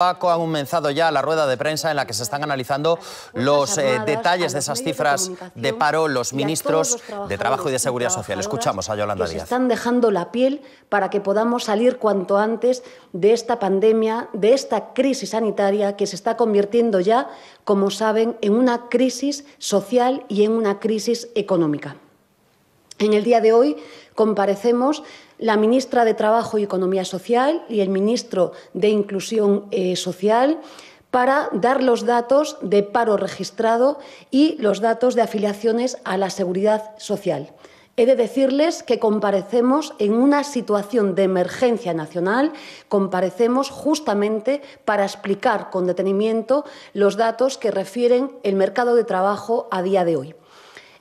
Paco ha comenzado ya la rueda de prensa en la que se están analizando los eh, detalles de esas cifras de paro, los ministros de Trabajo y de Seguridad Social. Escuchamos a Yolanda Díaz. Se están dejando la piel para que podamos salir cuanto antes de esta pandemia, de esta crisis sanitaria que se está convirtiendo ya, como saben, en una crisis social y en una crisis económica. En el día de hoy comparecemos la ministra de Trabajo y Economía Social y el ministro de Inclusión eh, Social para dar los datos de paro registrado y los datos de afiliaciones a la seguridad social. He de decirles que comparecemos en una situación de emergencia nacional, comparecemos justamente para explicar con detenimiento los datos que refieren el mercado de trabajo a día de hoy.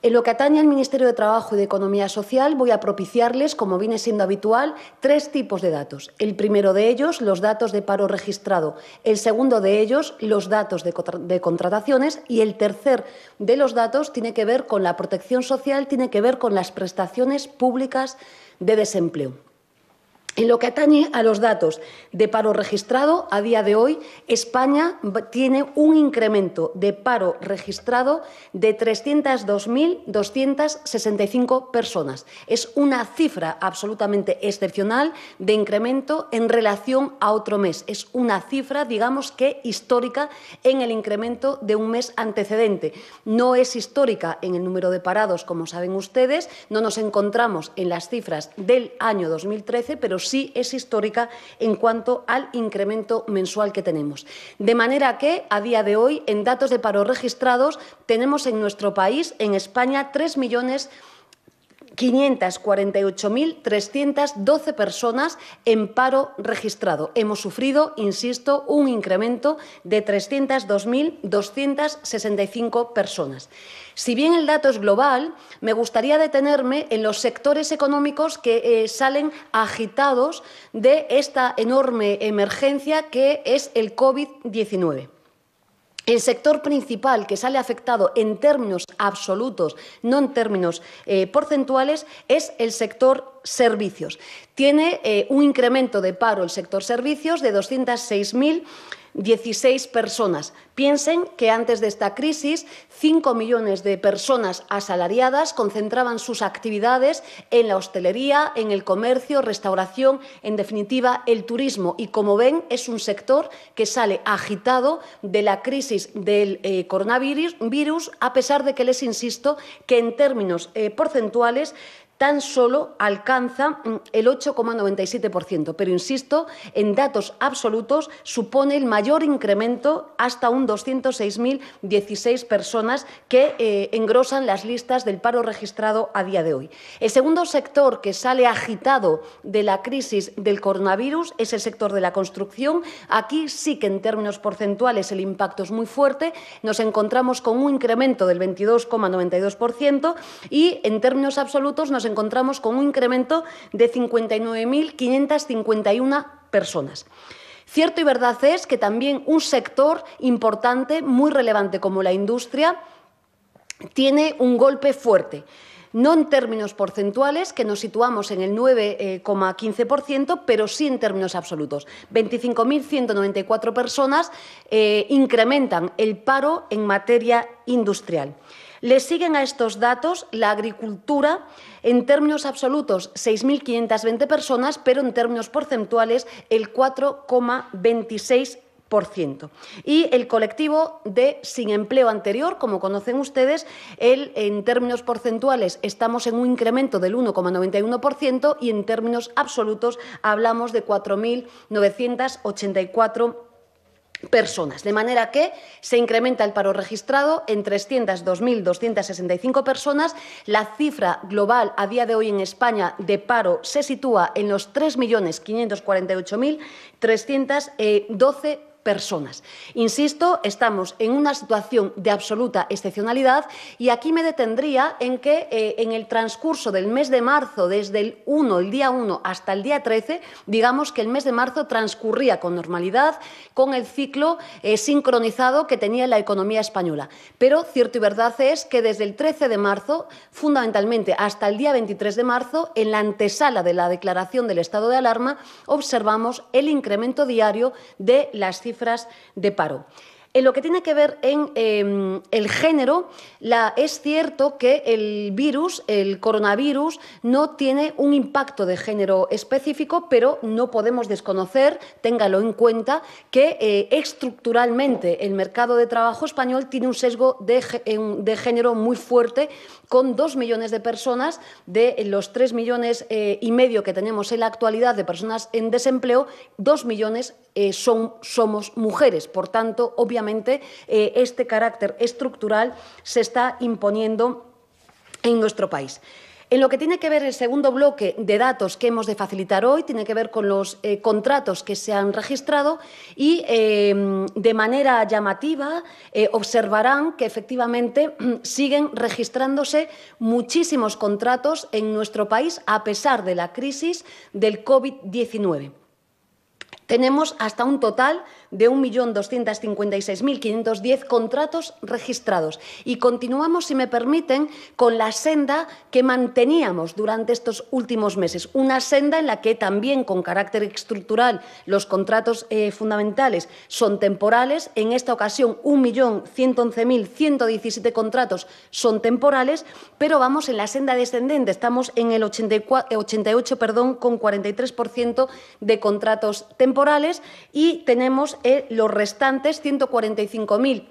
En lo que atañe al Ministerio de Trabajo y de Economía Social, voy a propiciarles, como viene siendo habitual, tres tipos de datos. El primero de ellos, los datos de paro registrado. El segundo de ellos, los datos de, de, contrataciones. Y el tercer de los datos tiene que ver con la protección social, tiene que ver con las prestaciones públicas de desempleo. En lo que atañe a los datos de paro registrado, a día de hoy España tiene un incremento de paro registrado de 302.265 personas. Es una cifra absolutamente excepcional de incremento en relación a otro mes. Es una cifra, digamos que histórica en el incremento de un mes antecedente. No es histórica en el número de parados, como saben ustedes, no nos encontramos en las cifras del año 2013, pero sí es histórica en cuanto al incremento mensual que tenemos. De manera que, a día de hoy, en datos de paro registrados, tenemos en nuestro país, en España, 3.548.312 personas en paro registrado. Hemos sufrido, insisto, un incremento de 302.265 personas. Si bien el dato es global, me gustaría detenerme en los sectores económicos que eh, salen agitados de esta enorme emergencia que es el COVID-19. El sector principal que sale afectado en términos absolutos, no en términos eh, porcentuales, es el sector servicios. Tiene eh, un incremento de paro el sector servicios de 206.000 16 personas. Piensen que antes de esta crisis, 5 millones de personas asalariadas concentraban sus actividades en la hostelería, en el comercio, restauración, en definitiva, el turismo. Y como ven, es un sector que sale agitado de la crisis del eh, coronavirus, virus, a pesar de que les insisto que en términos eh, porcentuales tan solo alcanza mm, el 8,97%, pero insisto, en datos absolutos supone el mayor incremento hasta un 206.016 personas que eh, engrosan las listas del paro registrado a día de hoy. El segundo sector que sale agitado de la crisis del coronavirus es el sector de la construcción. Aquí sí que en términos porcentuales el impacto es muy fuerte. Nos encontramos con un incremento del 22,92% y en términos absolutos nos encontramos con un incremento de 59.551 personas. Cierto y verdad es que también un sector importante, muy relevante como la industria, tiene un golpe fuerte no en términos porcentuales, que nos situamos en el 9,15%, pero sí en términos absolutos. 25.194 personas eh, incrementan el paro en materia industrial. Le siguen a estos datos la agricultura en términos absolutos 6.520 personas, pero en términos porcentuales el 4,26%. Y el colectivo de sin empleo anterior, como conocen ustedes, en términos porcentuales estamos en un incremento del 1,91% y en términos absolutos hablamos de 4.984 personas, de manera que se incrementa el paro registrado en 302.265 personas. La cifra global a día de hoy en España de paro se sitúa en los 3.548.312 personas. Insisto, estamos en una situación de absoluta excepcionalidad y aquí me detendría en que eh, en el transcurso del mes de marzo, desde el 1, el día 1 hasta el día 13, digamos que el mes de marzo transcurría con normalidad, con el ciclo eh, sincronizado que tenía la economía española. Pero cierto y verdad es que desde el 13 de marzo, fundamentalmente hasta el día 23 de marzo, en la antesala de la declaración del estado de alarma, observamos el incremento diario de las cifras de paro. En lo que tiene que ver en em, el género, es cierto que el virus, el coronavirus, no tiene un impacto de género específico, pero no podemos desconocer, téngalo en cuenta, que eh, estructuralmente el mercado de trabajo español tiene un sesgo de, género muy fuerte, con dos millones de personas de los tres millones eh, y medio que tenemos en la actualidad de personas en desempleo, dos millones eh, somos mujeres. Por tanto, obviamente, eh, este carácter estructural se está imponiendo en nuestro país. En lo que tiene que ver el segundo bloque de datos que hemos de facilitar hoy, tiene que ver con los eh, contratos que se han registrado y, de manera llamativa, observarán que efectivamente siguen registrándose muchísimos contratos en nuestro país a pesar de la crisis del COVID-19 tenemos hasta un total de 1.256.510 contratos registrados. Y continuamos, si me permiten, con la senda que manteníamos durante estos últimos meses. Una senda en la que también, con carácter estructural, los contratos eh, fundamentales son temporales. En esta ocasión, 1.111.117 contratos son temporales, pero vamos en la senda descendente. Estamos en el 88, eh, perdón, con 43% de contratos temporales y tenemos eh, los restantes 145.000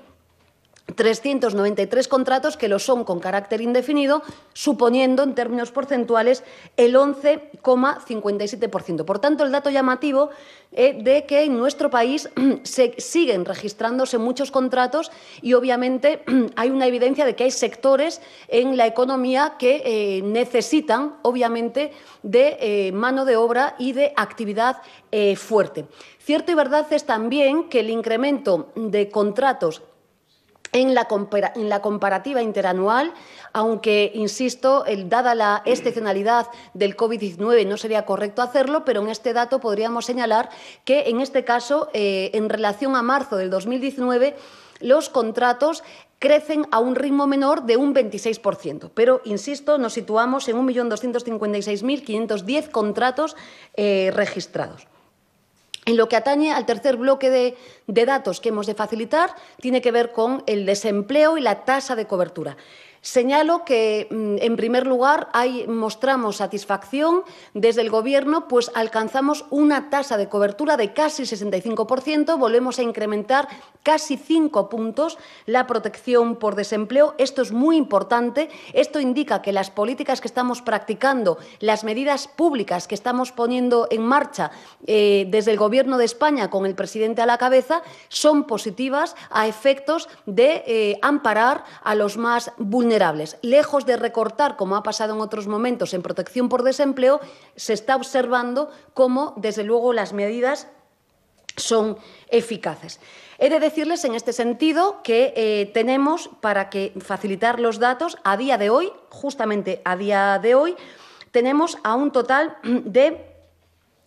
393 contratos que lo son con carácter indefinido, suponiendo en términos porcentuales el 11,57%. Por tanto, el dato llamativo es eh, de que en nuestro país se siguen registrándose muchos contratos y obviamente hay una evidencia de que hay sectores en la economía que eh, necesitan, obviamente, de eh, mano de obra y de actividad fuerte. Cierto y verdad es también que el incremento de contratos en la, comparativa interanual, aunque, insisto, dada la excepcionalidad del COVID-19 no sería correcto hacerlo, pero en este dato podríamos señalar que, en este caso, eh, en relación a marzo del 2019, los contratos crecen a un ritmo menor de un 26%. Pero, insisto, nos situamos en 1.256.510 contratos eh, registrados. En lo que atañe al tercer bloque de, datos que hemos de facilitar, tiene que ver con el desempleo y la tasa de cobertura. Señalo que, mm, en primer lugar, mostramos satisfacción desde el Gobierno, pues alcanzamos una tasa de cobertura de casi 65%, volvemos a incrementar casi cinco puntos la protección por desempleo. Esto es muy importante, esto indica que las políticas que estamos practicando, las medidas públicas que estamos poniendo en marcha eh, desde el Gobierno de España con el presidente a la cabeza, son positivas a efectos de eh, amparar a los más vulnerables Lejos de recortar, como ha pasado en otros momentos, en protección por desempleo, se está observando cómo, desde luego, las medidas son eficaces. He de decirles en este sentido que eh, tenemos, para que facilitar los datos, a día de hoy, justamente a día de hoy, tenemos a un total de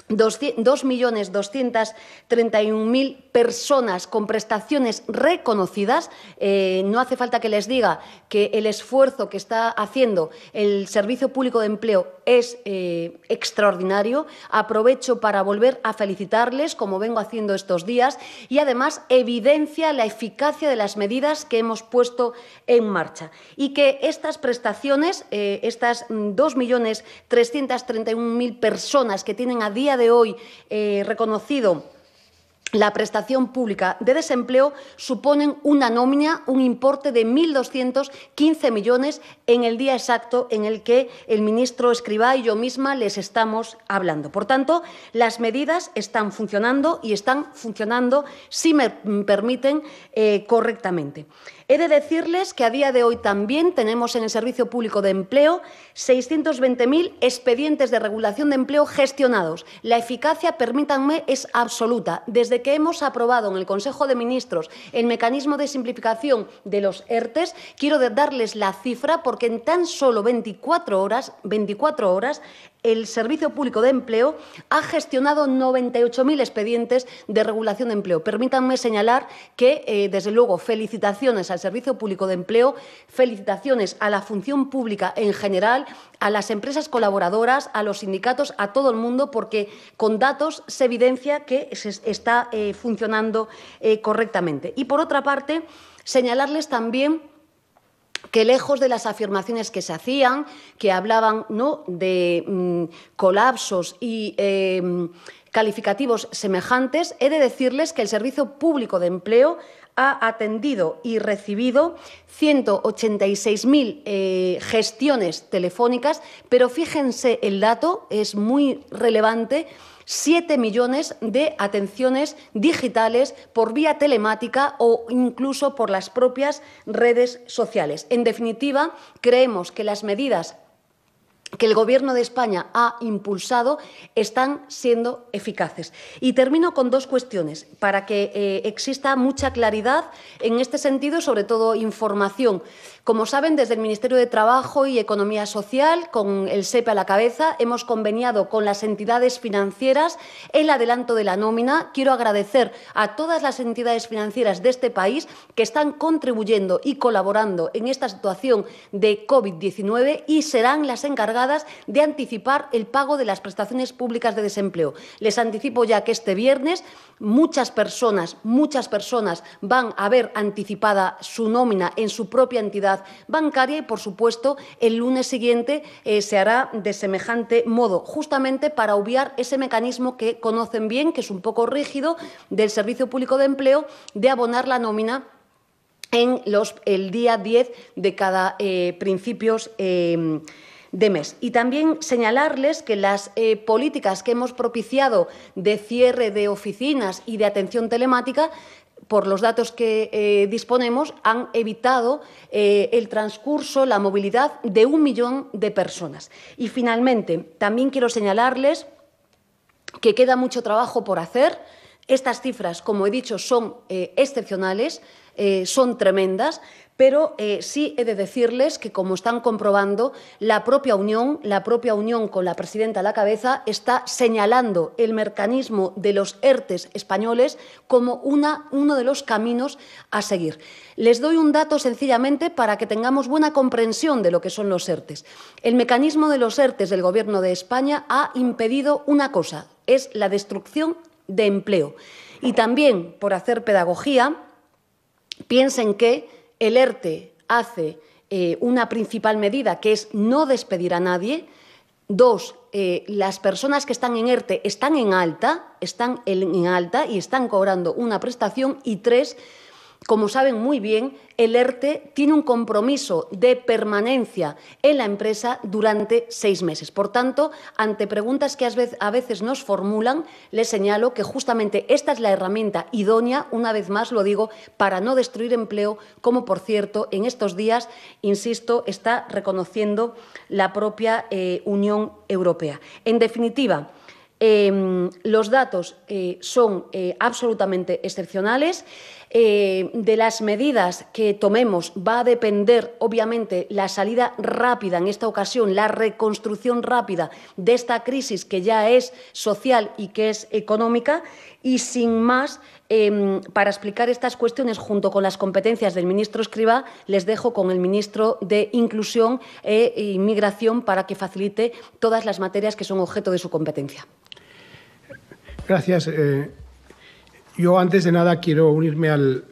2.231.000 personas con prestaciones reconocidas. Eh, no hace falta que les diga que el esfuerzo que está haciendo el Servicio Público de Empleo es eh, extraordinario. Aprovecho para volver a felicitarles, como vengo haciendo estos días, y además evidencia la eficacia de las medidas que hemos puesto en marcha. Y que estas prestaciones, eh, estas 2.331.000 personas que tienen a día de hoy eh, reconocido la prestación pública de desempleo suponen una nómina, un importe de 1.215 millones en el día exacto en el que el ministro Escribá y yo misma les estamos hablando. Por tanto, las medidas están funcionando y están funcionando, si me permiten, eh, correctamente. He de decirles que a día de hoy también tenemos en el Servicio Público de Empleo 620.000 expedientes de regulación de empleo gestionados. La eficacia, permítanme, es absoluta. Desde que hemos aprobado en el Consejo de Ministros el mecanismo de simplificación de los ERTES, quiero darles la cifra porque en tan solo 24 horas, 24 horas, el Servicio Público de Empleo ha gestionado 98.000 expedientes de regulación de empleo. Permítanme señalar que, eh, desde luego, felicitaciones al Servicio Público de Empleo, felicitaciones a la función pública en general, a las empresas colaboradoras, a los sindicatos, a todo el mundo, porque con datos se evidencia que se está eh, funcionando eh, correctamente. Y por otra parte, señalarles también que lejos de las afirmaciones que se hacían, que hablaban ¿no? de mm, colapsos y em, calificativos semejantes, he de decirles que el Servicio Público de Empleo ha atendido y recibido 186.000 eh, gestiones telefónicas, pero fíjense el dato, es muy relevante. 7 millones de atenciones digitales por vía telemática o incluso por las propias redes sociales. En definitiva, creemos que las medidas que el Gobierno de España ha impulsado están siendo eficaces. Y termino con dos cuestiones para que eh, exista mucha claridad en este sentido, sobre todo información. Como saben, desde el Ministerio de Trabajo y Economía Social, con el SEPE a la cabeza, hemos conveniado con las entidades financieras el adelanto de la nómina. Quiero agradecer a todas las entidades financieras de este país que están contribuyendo y colaborando en esta situación de COVID-19 y serán las encargadas de anticipar el pago de las prestaciones públicas de desempleo. Les anticipo ya que este viernes muchas personas, muchas personas van a ver anticipada su nómina en su propia entidad bancaria y, por supuesto, el lunes siguiente eh, se hará de semejante modo, justamente para obviar ese mecanismo que conocen bien, que es un poco rígido, del Servicio Público de Empleo de abonar la nómina en los, el día 10 de cada eh, principios. Eh, de mes. Y también señalarles que las políticas que hemos propiciado de cierre de oficinas y de atención telemática por los datos que eh, disponemos, han evitado eh, el transcurso, la movilidad de un millón de personas. Y finalmente, también quiero señalarles que queda mucho trabajo por hacer. Estas cifras, como he dicho, son eh, excepcionales, son tremendas, pero eh, sí he de decirles que, como están comprobando, la propia Unión, la propia Unión con la presidenta a la cabeza, está señalando el mecanismo de los ERTES españoles como uno de los caminos a seguir. Les doy un dato sencillamente para que tengamos buena comprensión de lo que son los ERTES. El mecanismo de los ERTES del Gobierno de España ha impedido una cosa, es la destrucción de empleo. Y también, por hacer pedagogía, piensen que el ERTE hace eh, una principal medida que es no despedir a nadie. Dos, eh, las personas que están en ERTE están en alta, están en alta y están cobrando una prestación. Y tres, como saben muy bien, el ERTE tiene un compromiso de permanencia en la empresa durante seis meses. Por tanto, ante preguntas que a veces nos formulan, les señalo que justamente esta es la herramienta idónea, una vez más lo digo, para no destruir empleo, como por cierto en estos días, insisto, está reconociendo la propia eh, Unión Europea. En definitiva, em, los datos eh, son eh, absolutamente excepcionales. Eh, de las medidas que tomemos va a depender, obviamente, la salida rápida en esta ocasión, la reconstrucción rápida de esta crisis que ya es social y que es económica. Y sin más, em, para explicar estas cuestiones junto con las competencias del ministro Escriba, les dejo con el ministro de Inclusión e Inmigración para que facilite todas las materias que son objeto de su competencia. Gracias. Eh, yo antes de nada quiero unirme al,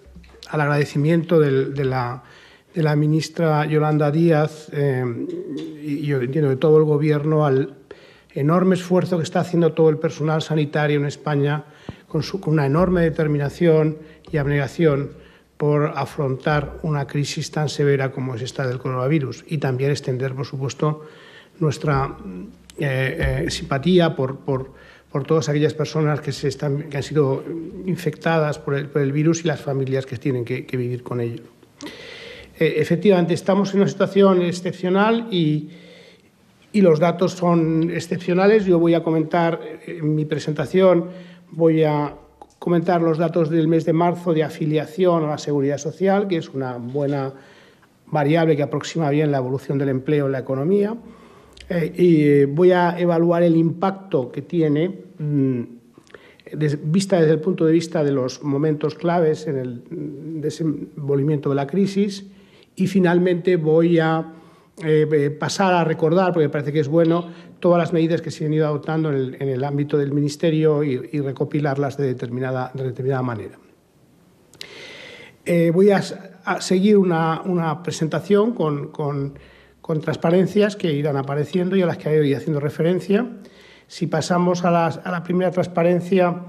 agradecimiento de, la, ministra Yolanda Díaz eh, y yo entiendo de todo el gobierno al enorme esfuerzo que está haciendo todo el personal sanitario en España con, una enorme determinación y abnegación por afrontar una crisis tan severa como es esta del coronavirus y también extender, por supuesto, nuestra eh, eh, simpatía por por todas aquellas personas que, han sido infectadas por el, virus y las familias que tienen que, vivir con ello. Eh, efectivamente, estamos en una situación excepcional y, y los datos son excepcionales. Yo voy a comentar eh, en mi presentación, voy a comentar los datos del mes de marzo de afiliación a la seguridad social, que es una buena variable que aproxima bien la evolución del empleo en la economía. Eh, y eh, voy a evaluar el impacto que tiene, mm, vista desde el punto de vista de los momentos claves en el mm, desenvolvimiento de la crisis, y finalmente voy a eh, pasar a recordar, porque parece que es bueno, todas las medidas que se han ido adoptando en el, ámbito del Ministerio y, recopilarlas de determinada, determinada manera. voy a, seguir una, presentación con con transparencias que irán apareciendo y a las que he ido haciendo referencia. Si pasamos a, la primera transparencia,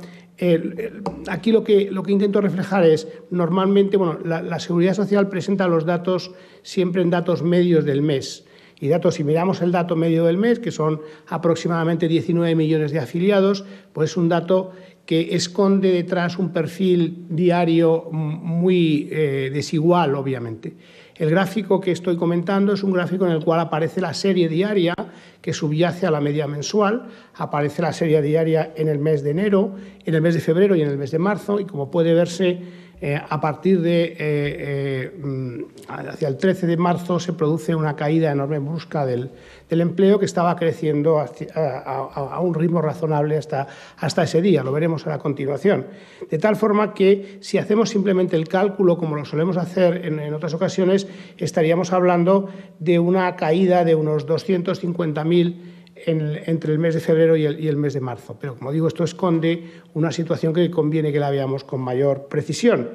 aquí lo que, intento reflejar es, normalmente, bueno, la, Seguridad Social presenta los datos siempre en datos medios del mes. Y datos, si miramos el dato medio del mes, que son aproximadamente 19 millones de afiliados, pues es un dato que esconde detrás un perfil diario muy eh, desigual, obviamente. El gráfico que estoy comentando es un gráfico en el cual aparece la serie diaria que subyace a la media mensual, aparece la serie diaria en el mes de enero, en el mes de febrero y en el mes de marzo, y como puede verse eh, a partir de eh, eh, mm, hacia el 13 de marzo se produce una caída enorme brusca del, del empleo que estaba creciendo a, un ritmo razonable hasta, hasta ese día, lo veremos a la continuación. De tal forma que si hacemos simplemente el cálculo como lo solemos hacer en, en otras ocasiones, estaríamos hablando de una caída de unos 250.000 entre el mes de febrero y el, mes de marzo. Pero como digo, esto esconde una situación que conviene que la veamos con mayor precisión.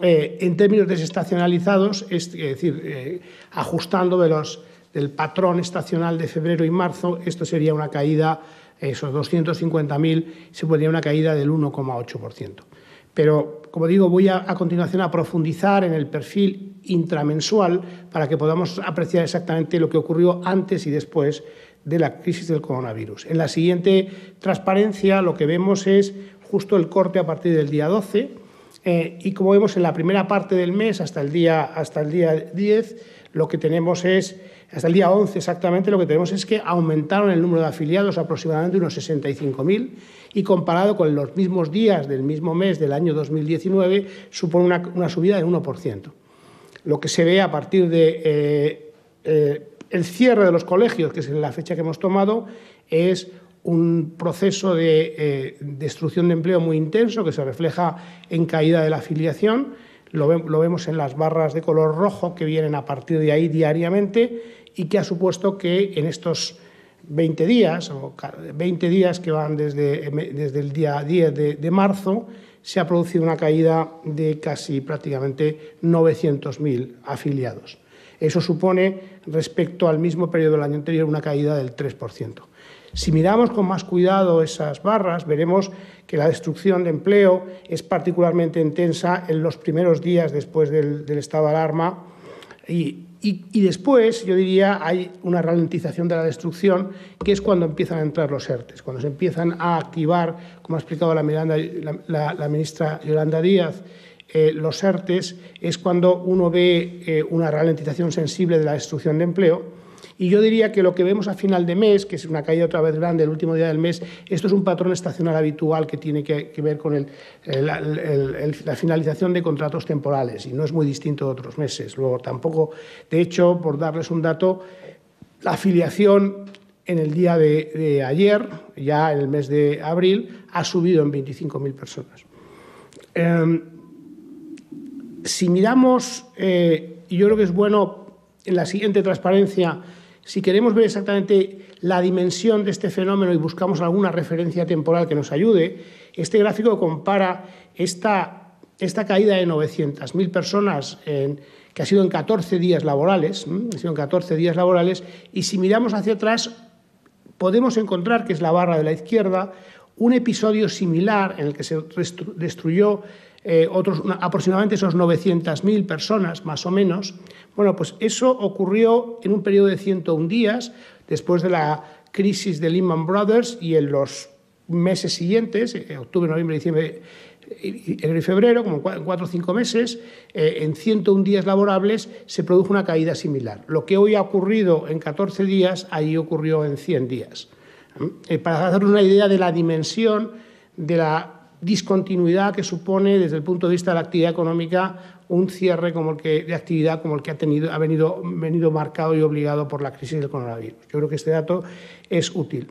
Eh, en términos desestacionalizados, es, decir, eh, ajustando del patrón estacional de febrero y marzo, esto sería una caída, esos 250.000, se podría una caída del 1,8%. Pero, como digo, voy a, a, continuación a profundizar en el perfil intramensual para que podamos apreciar exactamente lo que ocurrió antes y después de la crisis del coronavirus. En la siguiente transparencia lo que vemos es justo el corte a partir del día 12 eh, y como vemos en la primera parte del mes hasta el día, hasta el día 10 lo que tenemos es, hasta el día 11 exactamente, lo que tenemos es que aumentaron el número de afiliados aproximadamente unos 65.000 y comparado con los mismos días del mismo mes del año 2019 supone una, subida del 1%. Lo que se ve a partir de... Eh, eh, el cierre de los colegios, que es la fecha que hemos tomado, es un proceso de eh, destrucción de empleo muy intenso que se refleja en caída de la afiliación. Lo, vemos en las barras de color rojo que vienen a partir de ahí diariamente y que ha supuesto que en estos 20 días, o 20 días que van desde, em, el día 10 de, de marzo, se ha producido una caída de casi prácticamente 900.000 afiliados. Eso supone, respecto al mismo periodo del año anterior, una caída del 3%. Si miramos con más cuidado esas barras, veremos que la destrucción de empleo es particularmente intensa en los primeros días después del, estado de alarma y, después, yo diría, hay una ralentización de la destrucción, que es cuando empiezan a entrar los ERTES, cuando se empiezan a activar, como ha explicado la, Miranda, la ministra Yolanda Díaz, eh, los ERTES es cuando uno ve eh, una ralentización sensible de la destrucción de empleo. Y yo diría que lo que vemos a final de mes, que es una caída otra vez grande el último día del mes, esto es un patrón estacional habitual que tiene que, ver con la finalización de contratos temporales y no es muy distinto de otros meses. Luego, tampoco, de hecho, por darles un dato, la afiliación en el día de, ayer, ya en el mes de abril, ha subido en 25.000 personas. Em, si miramos, eh, y yo creo que es bueno en la siguiente transparencia, si queremos ver exactamente la dimensión de este fenómeno y buscamos alguna referencia temporal que nos ayude, este gráfico compara esta, esta caída de 900.000 personas que ha sido en 14 días laborales, ha sido en 14 días laborales, y si miramos hacia atrás podemos encontrar, que es la barra de la izquierda, un episodio similar en el que se destruyó eh, otros, aproximadamente esos 900.000 personas, más o menos. Bueno, pues eso ocurrió en un periodo de 101 días, después de la crisis de Lehman Brothers y en los meses siguientes, eh, octubre, noviembre, diciembre, eh, enero y febrero, como en cuatro o cinco meses, en 101 días laborables se produjo una caída similar. Lo que hoy ha ocurrido en 14 días, ahí ocurrió en 100 días. para hacer una idea de la dimensión de la discontinuidad que supone desde el punto de vista de la actividad económica un cierre como el que, de actividad como el que ha, tenido, ha venido, venido marcado y obligado por la crisis del coronavirus. Yo creo que este dato es útil.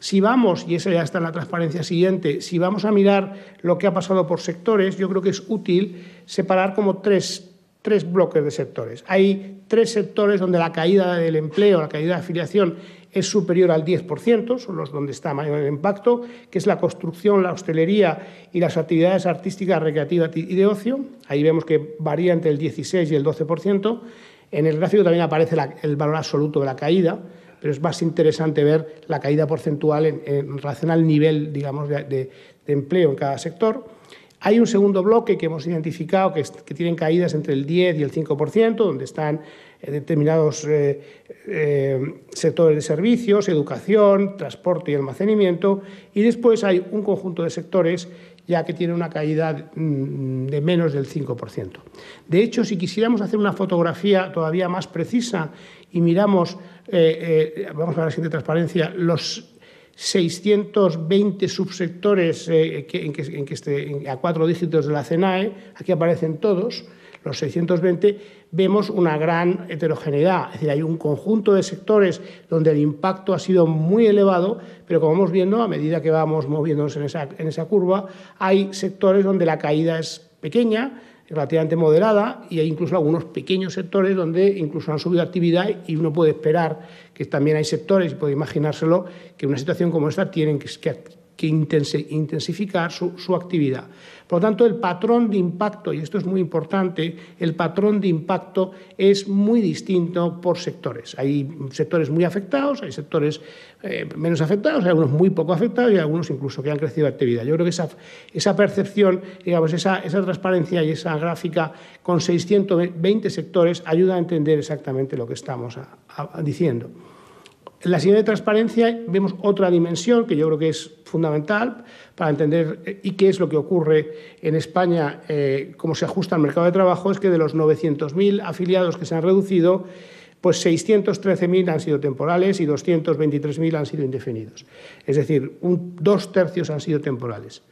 Si vamos, y eso ya está en la transparencia siguiente, si vamos a mirar lo que ha pasado por sectores, yo creo que es útil separar como tres, tres bloques de sectores. Hay tres sectores donde la caída del empleo, la caída de afiliación es superior al 10%, son los donde está mayor el impacto, que es la construcción, la hostelería y las actividades artísticas, recreativas y de ocio. Ahí vemos que varía entre el 16 y el 12%. En el gráfico también aparece el valor absoluto de la caída, pero es más interesante ver la caída porcentual en, relación al nivel digamos, de empleo en cada sector. Hay un segundo bloque que hemos identificado que, tienen caídas entre el 10 y el 5%, donde están eh, determinados eh, eh, sectores de servicios, educación, transporte y almacenamiento, y después hay un conjunto de sectores ya que tiene una caída mm, de menos del 5%. De hecho, si quisiéramos hacer una fotografía todavía más precisa y miramos, vamos a la siguiente transparencia, los 620 subsectores eh, este, a cuatro dígitos de la CENAE, aquí aparecen todos, los 620, vemos una gran heterogeneidad. Es decir, hay un conjunto de sectores donde el impacto ha sido muy elevado, pero como vamos viendo, a medida que vamos moviéndonos en esa, en esa curva, hay sectores donde la caída es pequeña, relativamente moderada y hay incluso algunos pequeños sectores donde incluso han subido actividad y uno puede esperar que también hay sectores, y puede imaginárselo, que una situación como esta tienen que, intensificar su actividad. Por lo tanto, el patrón de impacto, y esto es muy importante, el patrón de impacto es muy distinto por sectores. Hay sectores muy afectados, hay sectores eh, menos afectados, hay algunos muy poco afectados y algunos incluso que han crecido actividad. Yo creo que esa, percepción, digamos, esa, transparencia y esa gráfica con 620 sectores ayuda a entender exactamente lo que estamos diciendo. En la de transparencia vemos otra dimensión que yo creo que es fundamental para entender eh, y qué es lo que ocurre en España, eh, cómo se ajusta al mercado de trabajo, es que de los 900.000 afiliados que se han reducido, pues 613.000 han sido temporales y 223.000 han sido indefinidos. Es decir, dos tercios han sido temporales.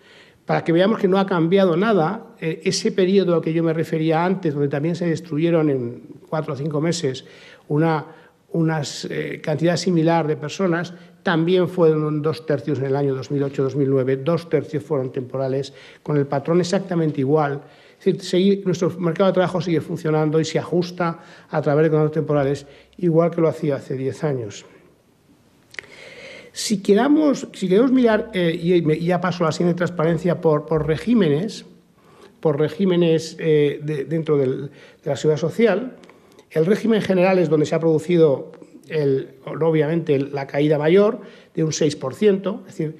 Para que veamos que no ha cambiado nada, eh, ese periodo al que yo me refería antes, donde también se destruyeron en cuatro o cinco meses una una eh, cantidad similar de personas, también fueron dos tercios en el año 2008-2009, dos tercios fueron temporales, con el patrón exactamente igual. Es decir, nuestro mercado de trabajo sigue funcionando y se ajusta a través de contratos temporales, igual que lo hacía hace 10 años. Si, si queremos mirar, eh, y ya paso a la siguiente transparencia, por, regímenes, por regímenes eh, dentro de la seguridad social, el régimen general es donde se ha producido, obviamente, la caída mayor de un 6%, decir,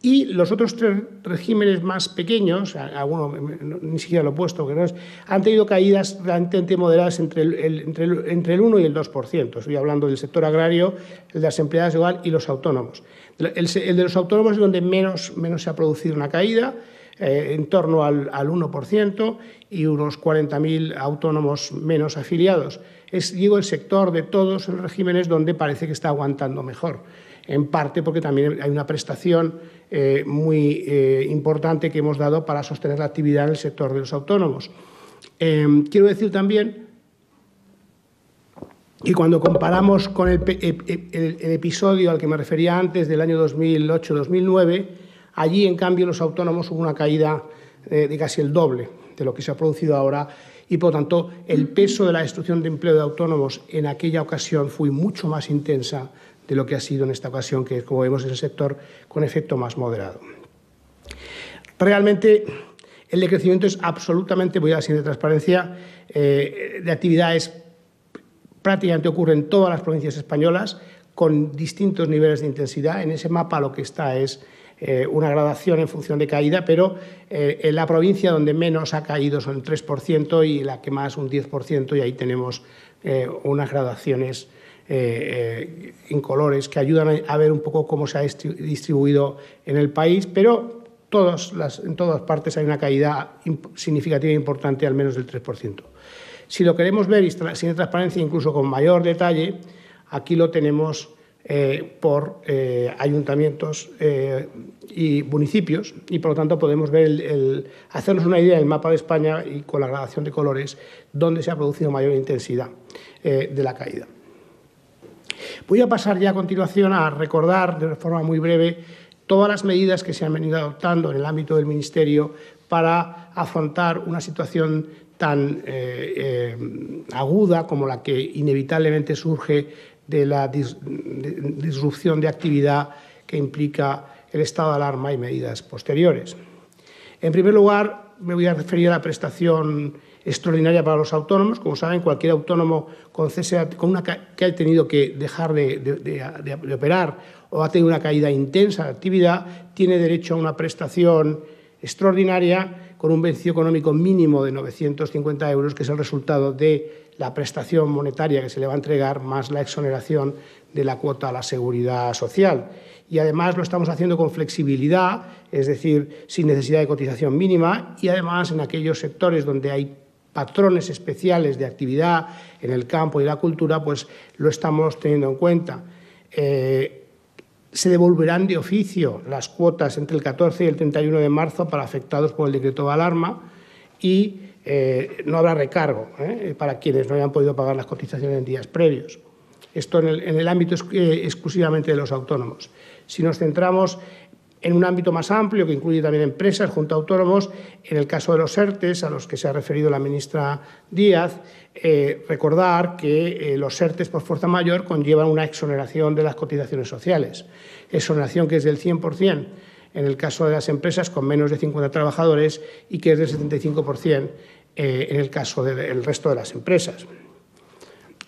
y los otros tres regímenes más pequeños, alguno ni siquiera lo he puesto, que no es, han tenido caídas realmente moderadas entre el, entre, el, 1 y el 2%. Estoy hablando del sector agrario, el de las empleadas igual y los autónomos. El, de los autónomos es donde menos se ha producido una caída, eh, en torno al, 1% y unos 40.000 autónomos menos afiliados. Es, digo, el sector de todos los regímenes donde parece que está aguantando mejor, en parte porque también hay una prestación eh, muy eh, importante que hemos dado para sostener la actividad en el sector de los autónomos. Em, quiero decir también y cuando comparamos con e, e, el, el, episodio al que me refería antes del año 2008-2009, Allí, en cambio, los autónomos hubo una caída eh, de casi el doble de lo que se ha producido ahora y, por lo tanto, el peso de la destrucción de empleo de autónomos en aquella ocasión fue mucho más intensa de lo que ha sido en esta ocasión, que, como vemos, es el sector con efecto más moderado. Realmente, el decrecimiento es absolutamente, voy a decir de transparencia, eh, de actividades prácticamente ocurre en todas las provincias españolas con distintos niveles de intensidad. En ese mapa lo que está es eh, una gradación en función de caída, pero eh, en la provincia donde menos ha caído son el 3% y la que más un 10%, y ahí tenemos eh, unas gradaciones eh, colores que ayudan a ver un poco cómo se ha distribuido en el país, pero todas las, en todas partes hay una caída significativa e importante, al menos del 3%. Si lo queremos ver sin transparencia, incluso con mayor detalle, aquí lo tenemos eh, por eh, ayuntamientos eh, y municipios y por lo tanto podemos ver hacernos una idea del mapa de España y con la gradación de colores donde se ha producido mayor intensidad de la caída. Voy a pasar ya a continuación a recordar de forma muy breve todas las medidas que se han venido adoptando en el ámbito del Ministerio para afrontar una situación tan aguda como la que inevitablemente surge de la disrupción de actividad que implica el estado de alarma y medidas posteriores. En primer lugar, me voy a referir a la prestación extraordinaria para los autónomos. Como saben, cualquier autónomo con, que ha tenido que dejar de, operar o ha tenido una caída intensa de actividad tiene derecho a una prestación extraordinaria por un beneficio económico mínimo de 950 euros, que es el resultado de la prestación monetaria que se le va a entregar más la exoneración de la cuota a la seguridad social. Y además lo estamos haciendo con flexibilidad, es decir, sin necesidad de cotización mínima y además en aquellos sectores donde hay patrones especiales de actividad en el campo y la cultura, pues lo estamos teniendo en cuenta. Eh, se devolverán de oficio las cuotas entre el 14 y el 31 de marzo para afectados por el decreto de alarma y eh, no habrá recargo ¿eh? para quienes no hayan podido pagar las cotizaciones en días previos. Esto en el, ámbito eh, exclusivamente de los autónomos. Si nos centramos en un ámbito más amplio que incluye también empresas junto a autónomos. En el caso de los ERTES, a los que se ha referido la ministra Díaz, eh, recordar que eh, los ERTES por fuerza mayor conllevan una exoneración de las cotizaciones sociales, exoneración que es del 100% en el caso de las empresas con menos de 50 trabajadores y que es del 75% eh, en el caso del resto de las empresas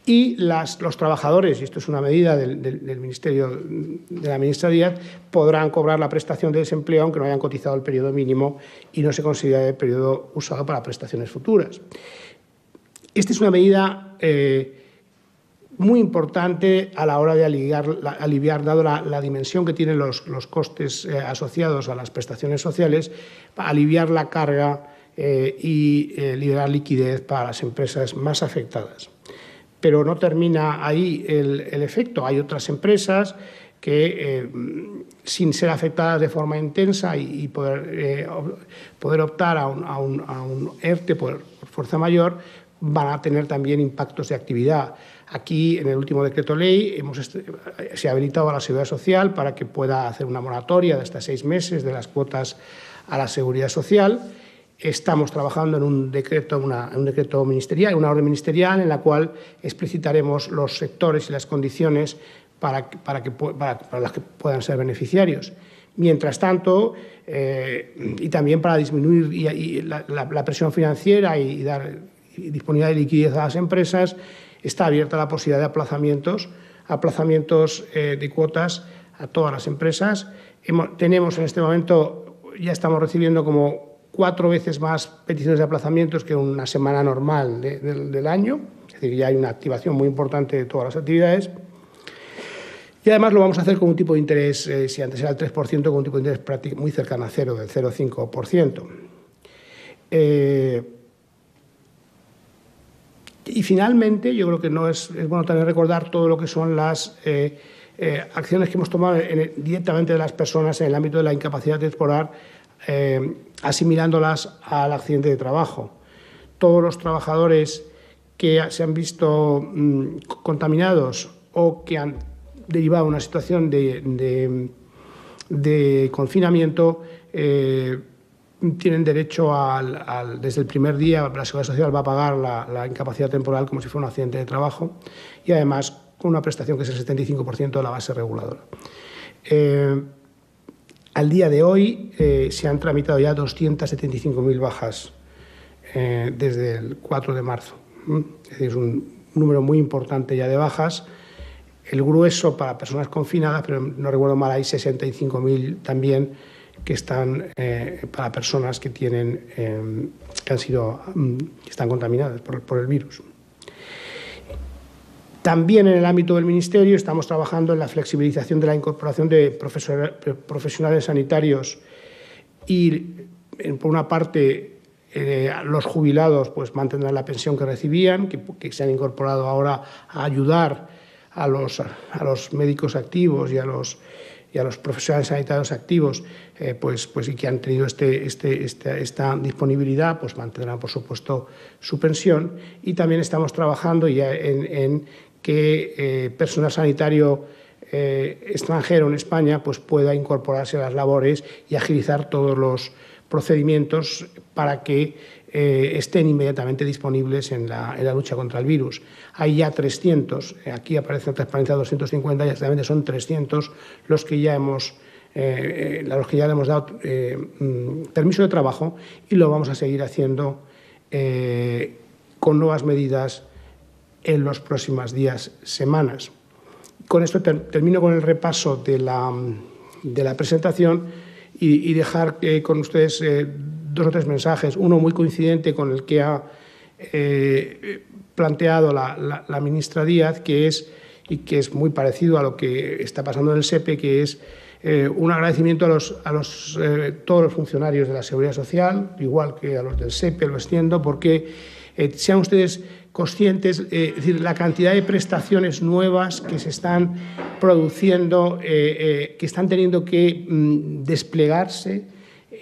y los trabajadores, y esto es una medida del, Ministerio de la Ministra Díaz, podrán cobrar la prestación de desempleo aunque no hayan cotizado el periodo mínimo y no se considere el periodo usado para prestaciones futuras. Esta es una medida eh, muy importante a la hora de aliviar, dado la, dimensión que tienen los, costes eh, asociados a las prestaciones sociales, aliviar la carga eh, y liberar liquidez para las empresas más afectadas pero no termina ahí el, efecto. Hay otras empresas que, eh, sin ser afectadas de forma intensa y, eh, poder, optar a un, a, ERTE por fuerza mayor, van a tener también impactos de actividad. Aquí, en el último decreto ley, hemos, eh, se ha habilitado a la Seguridad Social para que pueda hacer una moratoria de hasta seis meses de las cuotas a la Seguridad Social estamos trabajando en un decreto, un decreto ministerial, una orden ministerial en la cual explicitaremos los sectores y las condiciones para, para que, para, las que puedan ser beneficiarios. Mientras tanto, eh, y también para disminuir la, presión financiera y, dar disponibilidad de liquidez a las empresas, está abierta la posibilidad de aplazamientos, aplazamientos eh, de cuotas a todas las empresas. tenemos en este momento, ya estamos recibiendo como cuatro veces más peticiones de aplazamientos que una semana normal del año, es decir, ya hay una activación muy importante de todas las actividades. Y además lo vamos a hacer con un tipo de interés, eh, si antes era el 3%, con un tipo de interés muy cercano a cero, del 0,5%. Eh, y finalmente, yo creo que no es, bueno también recordar todo lo que son las eh, acciones que hemos tomado directamente de las personas en el ámbito de la incapacidad de explorar eh, asimilándolas al accidente de trabajo. Todos los trabajadores que se han visto mm, contaminados o que han derivado una situación de, confinamiento eh, tienen derecho al, desde el primer día la seguridad social va a pagar la, incapacidad temporal como si fuera un accidente de trabajo y además con una prestación que es el 75% de la base reguladora. Eh, al día de hoy eh, se han tramitado ya 275.000 bajas eh, desde el 4 de marzo. Mm, es un número muy importante ya de bajas. El grueso para personas confinadas, pero no recuerdo mal, hay 65.000 también que están eh, para personas que tienen que han sido mm, están contaminadas por el virus. También en el ámbito del Ministerio estamos trabajando en la flexibilización de la incorporación de eh, profesionales sanitarios y, por una parte, eh, los jubilados pues, mantendrán la pensión que recibían, que, se han incorporado ahora a ayudar a los, a los médicos activos y a los, y a los profesionales sanitarios activos eh, pues, pues, y que han tenido este, este, esta, disponibilidad, pues mantendrán, por supuesto, su pensión. Y también estamos trabajando ya en que eh, personal sanitario eh, extranjero en España pues pueda incorporarse a las labores y agilizar todos los procedimientos para que eh, estén inmediatamente disponibles en la, lucha contra el virus. Hay ya 300, aquí aparece en transparencia 250 y exactamente son 300 los que ya hemos los que ya le hemos dado mm, permiso de trabajo y lo vamos a seguir haciendo con nuevas medidas en los próximos días, semanas. Con esto termino con el repaso de la, de la presentación y, dejar eh, con ustedes eh, dos o tres mensajes, uno muy coincidente con el que ha eh, planteado la, ministra Díaz, que es, y que es muy parecido a lo que está pasando en el SEPE, e, que es un agradecimiento a, los, a los, todos los funcionarios de la Seguridad Social, igual que a los del SEPE, e lo extiendo, porque sean ustedes conscientes, eh, es decir, la cantidad de prestaciones nuevas que se están produciendo, eh, eh, que están teniendo que mm, desplegarse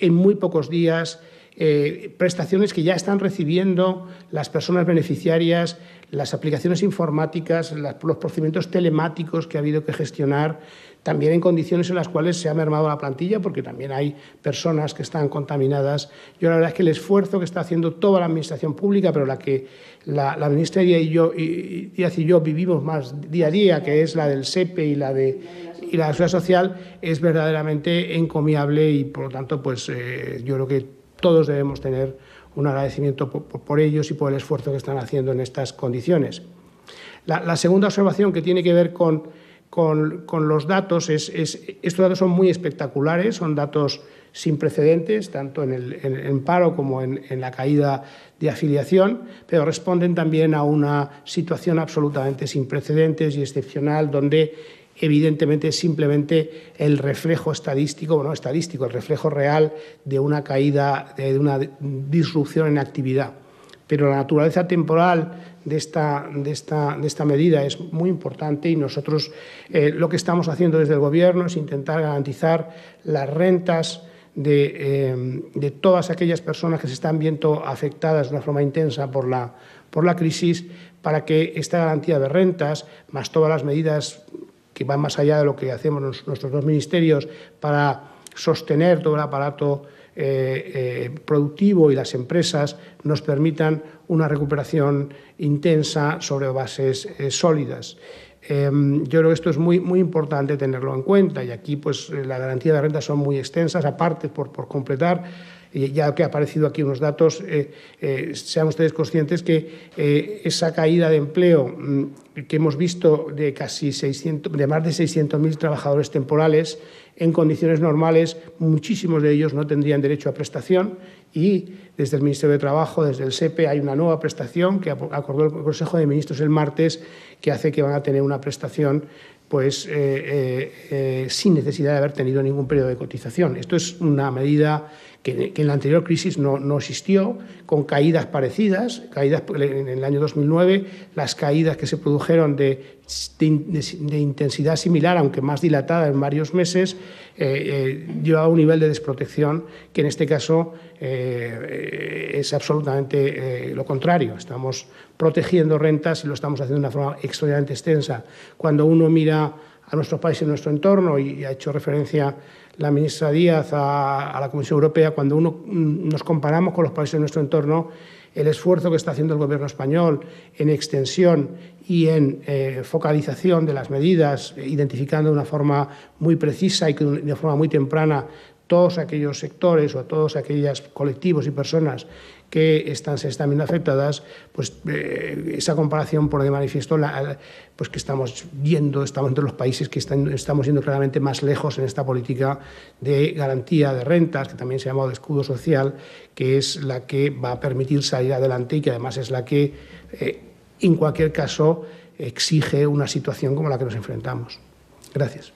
en muy pocos días eh, prestaciones que ya están recibiendo las personas beneficiarias, las aplicaciones informáticas, los procedimientos telemáticos que ha habido que gestionar, también en condiciones en las cuales se ha mermado la plantilla, porque también hay personas que están contaminadas. Yo la verdad es que el esfuerzo que está haciendo toda la Administración pública, pero la que la, la y yo, y, Díaz y yo vivimos más día a día, que es la del SEPE y la de y la seguridad social es verdaderamente encomiable y por lo tanto pues eh, yo creo que todos debemos tener un agradecimiento por, ellos y por el esfuerzo que están haciendo en estas condiciones. La, segunda observación que tiene que ver con, con, los datos es, es, estos datos son muy espectaculares, son datos sin precedentes, tanto en el paro como en, en, la caída de afiliación, pero responden también a una situación absolutamente sin precedentes y excepcional, donde evidentemente es simplemente el reflejo estadístico, bueno, estadístico, el reflejo real de una caída, de una disrupción en actividad. Pero la naturaleza temporal de esta, de esta, de esta medida es muy importante y nosotros eh, lo que estamos haciendo desde el Gobierno es intentar garantizar las rentas eh, de, todas aquellas personas que se están viendo afectadas de una forma intensa por la, por la crisis para que esta garantía de rentas, más todas las medidas que va más allá de lo que hacemos nuestros dos ministerios para sostener todo el aparato eh, eh, productivo y las empresas nos permitan una recuperación intensa sobre bases eh, sólidas. Em, yo creo que esto es muy, muy importante tenerlo en cuenta y aquí pues, la garantía de renta son muy extensas, aparte por completar ya que ha aparecido aquí unos datos, eh, eh, sean ustedes conscientes que eh, esa caída de empleo mm, que hemos visto de casi 600, de más de 600.000 trabajadores temporales, en condiciones normales, muchísimos de ellos no tendrían derecho a prestación y desde el Ministerio de Trabajo, desde el SEPE, e, hay una nueva prestación que acordó el Consejo de Ministros el martes que hace que van a tener una prestación pues sin necesidad de haber tenido ningún periodo de cotización. Esto es una medida que, en la anterior crisis no, no, existió, con caídas parecidas. Caídas, en el año 2009 las caídas que se produjeron de, de, intensidad similar, aunque más dilatada en varios meses, eh, eh a un nivel de desprotección que en este caso eh, eh, es absolutamente lo contrario. Estamos protegiendo rentas y lo estamos haciendo de una forma extraordinariamente extensa. Cuando uno mira a nuestros países, en nuestro entorno, y ha hecho referencia la ministra Díaz a, la Comisión Europea, cuando uno, mm, nos comparamos con los países de nuestro entorno, el esfuerzo que está haciendo el Gobierno español en extensión y en eh, focalización de las medidas, identificando de una forma muy precisa y de una forma muy temprana todos aquellos sectores o todos aquellos colectivos y personas que están, se están viendo afectadas, pues eh, esa comparación pone de manifiesto la, pues que estamos viendo, estamos entre los países que están, estamos yendo claramente más lejos en esta política de garantía de rentas, que también se ha de escudo social, que es la que va a permitir salir adelante y que además es la que, eh, en cualquier caso, exige una situación como la que nos enfrentamos. Gracias.